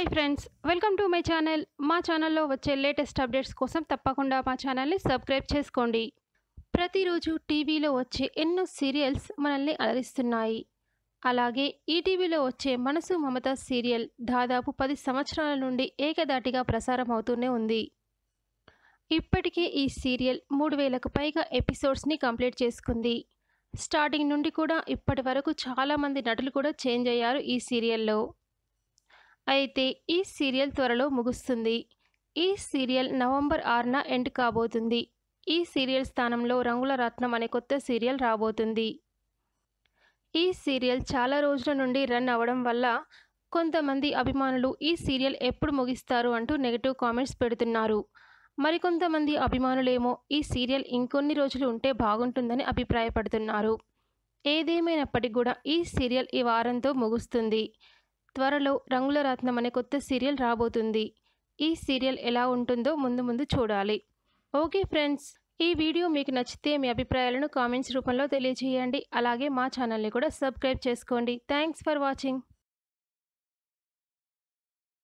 hi friends welcome to my channel మా ఛానల్లో వచ్చే లేటెస్ట్ అప్డేట్స్ కోసం తప్పకుండా మా ఛానల్ని సబ్స్క్రైబ్ చేసుకోండి ప్రతిరోజు టీవీలో వచ్చే ఎన్నో సీరియల్స్ మనల్ని అలరిస్తున్నాయి అలాగే ఈటీవీలో వచ్చే మనసు మమత సీరియల్ దాదాపు పది సంవత్సరాల నుండి ఏకదాటిగా ప్రసారం అవుతూనే ఉంది ఇప్పటికే ఈ సీరియల్ మూడు వేలకు పైగా ఎపిసోడ్స్ని కంప్లీట్ చేసుకుంది స్టార్టింగ్ నుండి కూడా ఇప్పటి వరకు చాలామంది నటులు కూడా చేంజ్ అయ్యారు ఈ సీరియల్లో అయితే ఈ సీరియల్ త్వరలో ముగుస్తుంది ఈ సీరియల్ నవంబర్ ఆరున ఎండ్ కాబోతుంది ఈ సీరియల్ స్థానంలో రంగుల రత్నం అనే కొత్త సీరియల్ రాబోతుంది ఈ సీరియల్ చాలా రోజుల నుండి రన్ అవ్వడం వల్ల కొంతమంది అభిమానులు ఈ సీరియల్ ఎప్పుడు ముగిస్తారు అంటూ నెగిటివ్ కామెంట్స్ పెడుతున్నారు మరికొంతమంది అభిమానులేమో ఈ సీరియల్ ఇంకొన్ని రోజులు ఉంటే బాగుంటుందని అభిప్రాయపడుతున్నారు ఏదేమైనప్పటికీ కూడా ఈ సీరియల్ ఈ వారంతో ముగుస్తుంది త్వరలో రంగుల రత్నం అనే కొత్త సీరియల్ రాబోతుంది ఈ సీరియల్ ఎలా ఉంటుందో ముందు ముందు చూడాలి ఓకే ఫ్రెండ్స్ ఈ వీడియో మీకు నచ్చితే మీ అభిప్రాయాలను కామెంట్స్ రూపంలో తెలియజేయండి అలాగే మా ఛానల్ని కూడా సబ్స్క్రైబ్ చేసుకోండి థ్యాంక్స్ ఫర్ వాచింగ్